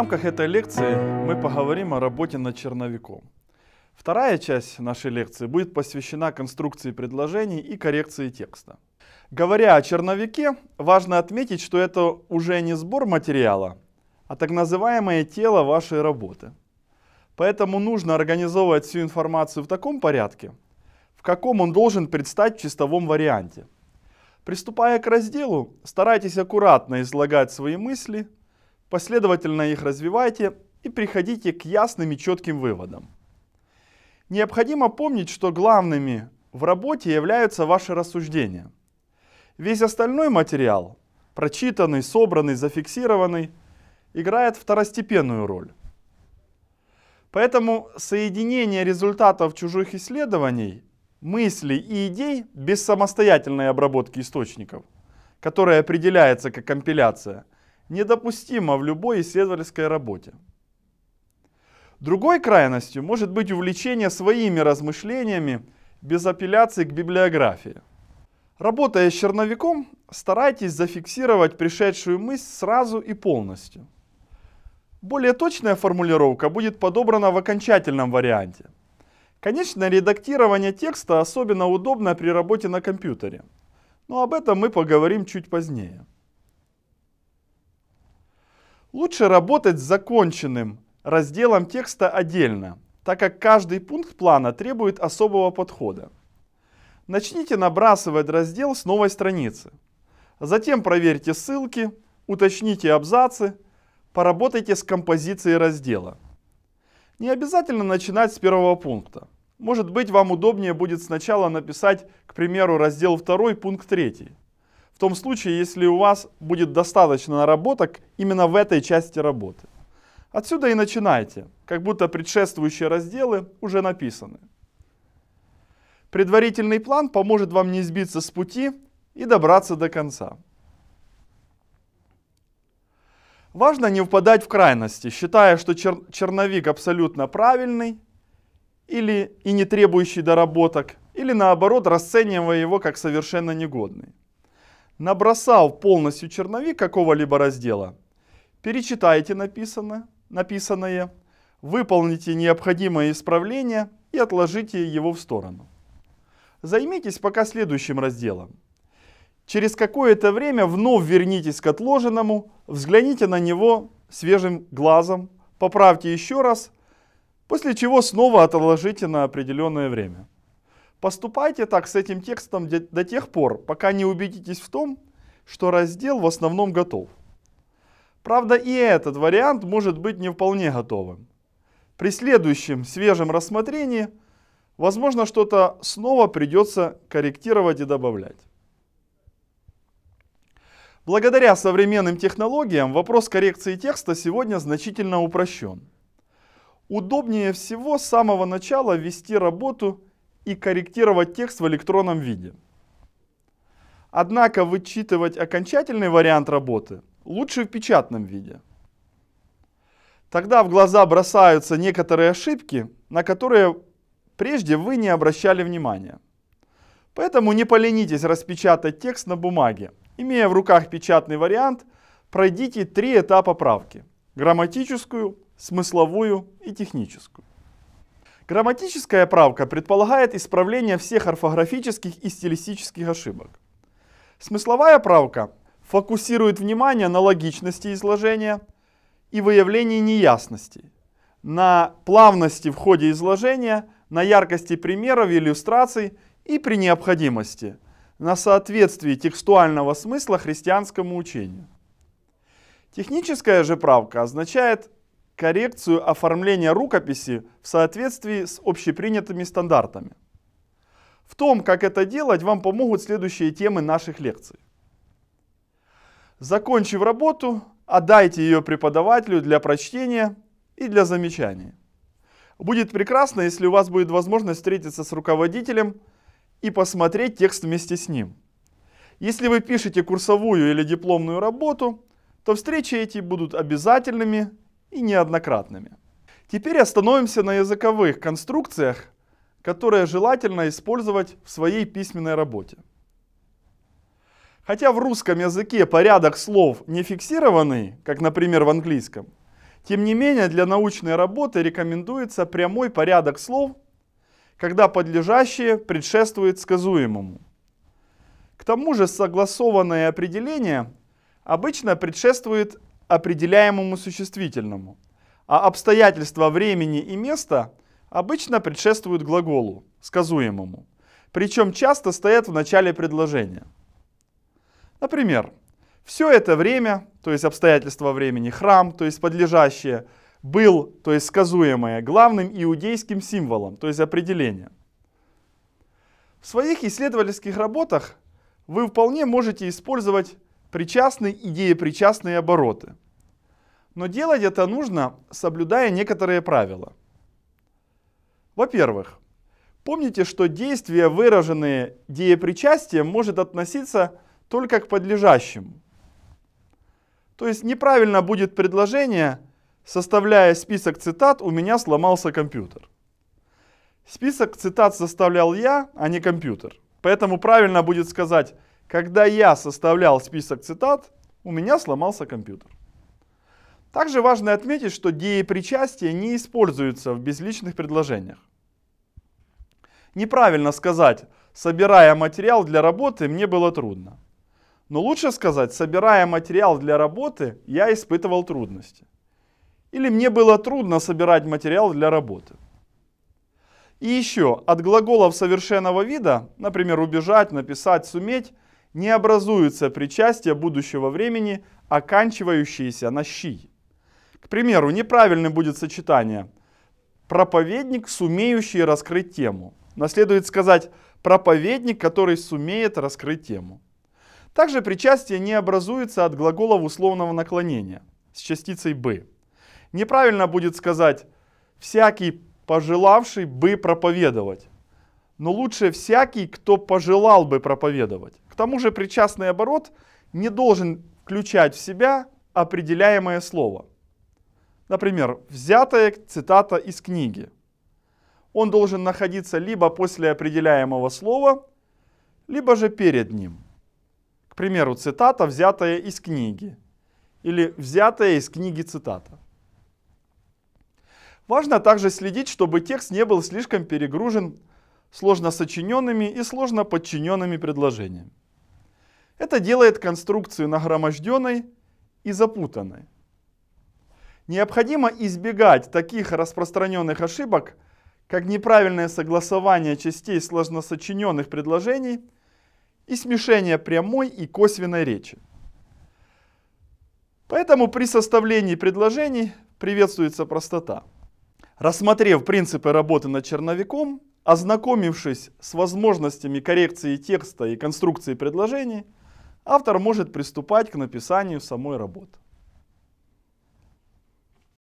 рамках этой лекции мы поговорим о работе над черновиком. Вторая часть нашей лекции будет посвящена конструкции предложений и коррекции текста. Говоря о черновике, важно отметить, что это уже не сбор материала, а так называемое тело вашей работы. Поэтому нужно организовывать всю информацию в таком порядке, в каком он должен предстать в чистовом варианте. Приступая к разделу, старайтесь аккуратно излагать свои мысли, Последовательно их развивайте и приходите к ясным и четким выводам. Необходимо помнить, что главными в работе являются ваши рассуждения. Весь остальной материал, прочитанный, собранный, зафиксированный, играет второстепенную роль. Поэтому соединение результатов чужих исследований, мыслей и идей без самостоятельной обработки источников, которая определяется как компиляция – недопустимо в любой исследовательской работе. Другой крайностью может быть увлечение своими размышлениями без апелляции к библиографии. Работая с черновиком, старайтесь зафиксировать пришедшую мысль сразу и полностью. Более точная формулировка будет подобрана в окончательном варианте. Конечно, редактирование текста особенно удобно при работе на компьютере, но об этом мы поговорим чуть позднее. Лучше работать с законченным разделом текста отдельно, так как каждый пункт плана требует особого подхода. Начните набрасывать раздел с новой страницы. Затем проверьте ссылки, уточните абзацы, поработайте с композицией раздела. Не обязательно начинать с первого пункта. Может быть, вам удобнее будет сначала написать, к примеру, раздел 2, пункт 3 в том случае, если у вас будет достаточно наработок именно в этой части работы. Отсюда и начинайте, как будто предшествующие разделы уже написаны. Предварительный план поможет вам не сбиться с пути и добраться до конца. Важно не впадать в крайности, считая, что чер черновик абсолютно правильный или и не требующий доработок, или наоборот расценивая его как совершенно негодный набросал полностью черновик какого-либо раздела, перечитайте написано, написанное, выполните необходимое исправление и отложите его в сторону. Займитесь пока следующим разделом. Через какое-то время вновь вернитесь к отложенному, взгляните на него свежим глазом, поправьте еще раз, после чего снова отложите на определенное время. Поступайте так с этим текстом до тех пор, пока не убедитесь в том, что раздел в основном готов. Правда, и этот вариант может быть не вполне готовым. При следующем свежем рассмотрении, возможно, что-то снова придется корректировать и добавлять. Благодаря современным технологиям вопрос коррекции текста сегодня значительно упрощен. Удобнее всего с самого начала вести работу и корректировать текст в электронном виде. Однако вычитывать окончательный вариант работы лучше в печатном виде. Тогда в глаза бросаются некоторые ошибки, на которые прежде вы не обращали внимания. Поэтому не поленитесь распечатать текст на бумаге. Имея в руках печатный вариант, пройдите три этапа правки – грамматическую, смысловую и техническую. Грамматическая правка предполагает исправление всех орфографических и стилистических ошибок. Смысловая правка фокусирует внимание на логичности изложения и выявлении неясностей, на плавности в ходе изложения, на яркости примеров и иллюстраций и при необходимости на соответствии текстуального смысла христианскому учению. Техническая же правка означает коррекцию оформления рукописи в соответствии с общепринятыми стандартами. В том, как это делать, вам помогут следующие темы наших лекций. Закончив работу, отдайте ее преподавателю для прочтения и для замечаний. Будет прекрасно, если у вас будет возможность встретиться с руководителем и посмотреть текст вместе с ним. Если вы пишете курсовую или дипломную работу, то встречи эти будут обязательными и неоднократными. Теперь остановимся на языковых конструкциях, которые желательно использовать в своей письменной работе. Хотя в русском языке порядок слов не фиксированный, как, например, в английском, тем не менее для научной работы рекомендуется прямой порядок слов, когда подлежащее предшествует сказуемому. К тому же согласованное определение обычно предшествует определяемому существительному, а обстоятельства времени и места обычно предшествуют глаголу, сказуемому, причем часто стоят в начале предложения. Например, все это время, то есть обстоятельства времени, храм, то есть подлежащее, был, то есть сказуемое, главным иудейским символом, то есть определение. В своих исследовательских работах вы вполне можете использовать причастны идеи, причастные обороты. Но делать это нужно, соблюдая некоторые правила. Во-первых, помните, что действие, выраженное деепричастием, может относиться только к подлежащему. То есть неправильно будет предложение, составляя список цитат, у меня сломался компьютер. Список цитат составлял я, а не компьютер. Поэтому правильно будет сказать, когда я составлял список цитат, у меня сломался компьютер. Также важно отметить, что деепричастие не используется в безличных предложениях. Неправильно сказать «собирая материал для работы, мне было трудно». Но лучше сказать «собирая материал для работы, я испытывал трудности». Или «мне было трудно собирать материал для работы». И еще, от глаголов совершенного вида, например, убежать, написать, суметь, не образуется причастие будущего времени, оканчивающееся на «щи». К примеру, неправильным будет сочетание «проповедник, сумеющий раскрыть тему». Наследует сказать «проповедник, который сумеет раскрыть тему». Также причастие не образуется от глаголов условного наклонения с частицей «бы». Неправильно будет сказать «всякий пожелавший бы проповедовать», но лучше «всякий, кто пожелал бы проповедовать» тому же причастный оборот не должен включать в себя определяемое слово. Например, взятая цитата из книги. Он должен находиться либо после определяемого слова, либо же перед ним. К примеру, цитата, взятая из книги, или взятая из книги цитата. Важно также следить, чтобы текст не был слишком перегружен сложно сочиненными и сложно подчиненными предложениями. Это делает конструкцию нагроможденной и запутанной. Необходимо избегать таких распространенных ошибок, как неправильное согласование частей сложносочиненных предложений и смешение прямой и косвенной речи. Поэтому при составлении предложений приветствуется простота. Рассмотрев принципы работы над черновиком, ознакомившись с возможностями коррекции текста и конструкции предложений – автор может приступать к написанию самой работы.